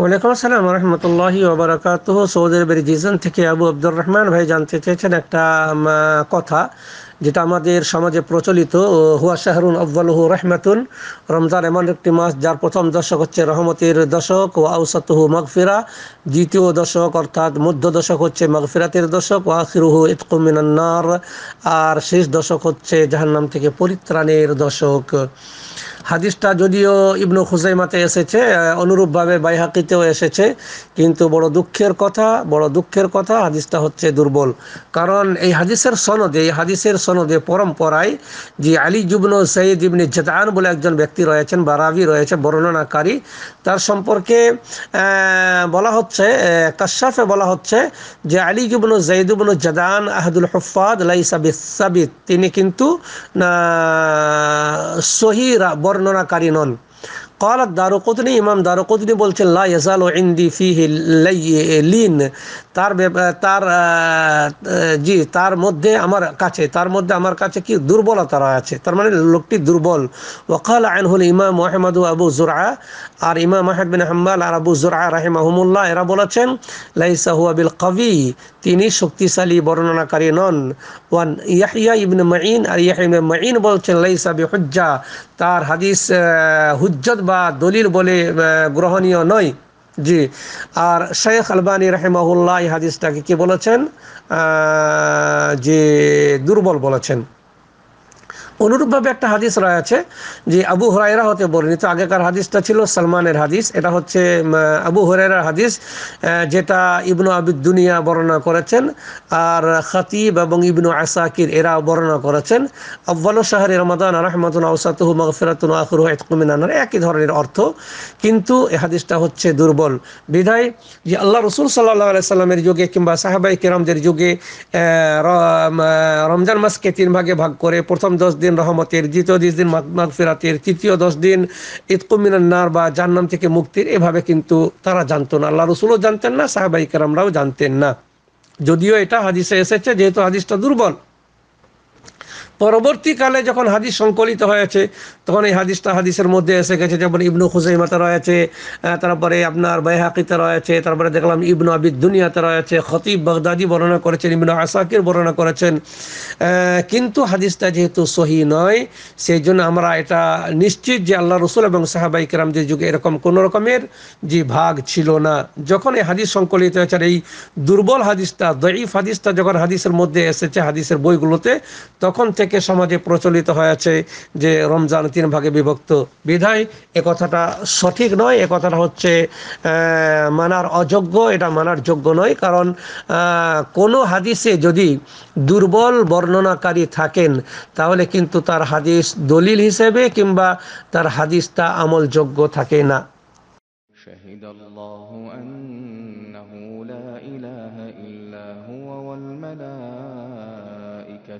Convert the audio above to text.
ওয়ালাইকুম আসসালাম রহমতুল্লাহি ওবরাকাত আরবের জিজন থেকে আবু আব্দুর রহমান ভাই জানতে চেয়েছেন একটা কথা যেটা আমাদের সমাজে প্রচলিত হুয়া শাহরুন আব্বালহু রহমাতুন রমজান এমন একটি মাস যার প্রথম দশক হচ্ছে রহমতের দশক ও আউসাতহু মগফিরা দ্বিতীয় দশক অর্থাৎ মধ্য দশক হচ্ছে মগফিরাতের দশক ও আখিরুহু ইতকুমিনান্নার আর শেষ দশক হচ্ছে জাহান্নাম থেকে পরিত্রাণের দশক হাদিসটা যদিও ইবনু খুজাইমাতে এসেছে অনুরূপভাবে বাইহাকিতেও এসেছে কিন্তু বড় দুঃখের কথা বড় দুঃখের কথা হাদিসটা হচ্ছে দুর্বল কারণ এই হাদিসের সনদে এই হাদিসের সনদে পরম্পরায় যে আলী জুবনু সঈদ ইবনে জেতান বলে একজন ব্যক্তি রয়েছেন বা রাবি রয়েছে বর্ণনাকারী তার সম্পর্কে বলা হচ্ছে কাশ্যাফে বলা হচ্ছে যে আলী জুবনু জৈদুবনু জাদান আহদুল হফাদ সাবিদ তিনি কিন্তু সহি বর্ণনাকারী নন قال الدارقطني ইমাম দারুকুতনি বলছেন লা ইয়াজালু ইন্দি ফিহি লাইলিন তার তার জি তার মধ্যে আমার কাছে তার মধ্যে আমার কাছে কি দুর্বলতা আছে তার মানে লোকটি দুর্বল ওয়াকাল আনহুল ইমাম মুহাম্মদ আবু জুরআ আর ইমাম আহমদ বিন হাম্বাল আর আবু জুরআ রাহিমাহুমুল্লাহ এরা বলেছেন লাইসা হুয়া বিল কাভি তিনি শক্তিশালী বর্ণনাকারী নন ওয়ান ইয়াহিয়া ইবনে মাইন আর ইয়াহিয়া ইবনে মাইন বলছেন লাইসা বিহুজ্জা তার হাদিস হুজ্জত বা দলিল বলে গ্রহণীয় নয় জি আর শেখ আলবানী রহেমাহুল্লাহ হাদিসটাকে কি বলেছেন যে দুর্বল বলেছেন অনুরূপভাবে একটা হাদিস রয়ে আছে যে আবু হরাইরা হতে বর্ণিত আগেকার হাদিসটা ছিল সালমানের হাদিস এটা হচ্ছে আবু হরাইরার হাদিস যেটা ইবনু আবিদ দুনিয়া বর্ণনা করেছেন আর খাতিব এবং ইবনু আসাকির এরা বর্ণনা করেছেন আব্বাল শাহরি রমাদান রহমাতুন আউসাতুহ মগফিরাতুন আখর ইতকুমিনানার একই ধরনের অর্থ কিন্তু এ হাদিসটা হচ্ছে দুর্বল বিধায় যে আল্লাহ রসুল সাল্লাহ আলাইসাল্লামের যুগে কিংবা সাহাবাই কেরামদের যুগে রমজান মাসকে তিন ভাগে ভাগ করে প্রথম দশ দিন রহমতের দ্বিতীয় দশ দিন ফেরাতের তৃতীয় দশ দিন ইতকুমিনার বা জান্নাম থেকে মুক্তির এভাবে কিন্তু তারা জানতো না আল্লাহ রসুলও জানতেন না সাহাবাই কারামরাও জানতেন না যদিও এটা হাদিসে এসেছে যেহেতু হাদিসটা দুর্বল পরবর্তীকালে যখন হাদিস সংকলিত হয়েছে তখন এই হাদিসটা হাদিসের মধ্যে এসে গেছে যেমন ইবনু খুজাইমাতে রয়েছে তারপরে আপনার বেহাকিতে রয়েছে তারপরে দেখলাম ইবনু আবিদ দুনিয়াতে রয়েছে খতিব বাগদাদি বর্ণনা করেছেন ইবনু আসাকির বর্ণনা করেছেন কিন্তু হাদিসটা যেহেতু সহি নয় সেই জন্য আমরা এটা নিশ্চিত যে আল্লাহ রসুল এবং সাহাবাই যে যুগে এরকম কোনো রকমের যে ভাগ ছিল না যখন এই হাদিস সংকলিত হয়েছে এই দুর্বল হাদিসটা দঈফ হাদিসটা যখন হাদিসের মধ্যে এসেছে হাদিসের বইগুলোতে তখন থেকে থেকে সমাজে প্রচলিত হয়েছে যে রমজান তিন ভাগে বিভক্ত বিধায় এ কথাটা সঠিক নয় এ কথাটা হচ্ছে মানার অযোগ্য এটা মানার যোগ্য নয় কারণ কোনো হাদিসে যদি দুর্বল বর্ণনাকারী থাকেন তাহলে কিন্তু তার হাদিস দলিল হিসেবে কিংবা তার হাদিসটা আমলযোগ্য থাকে না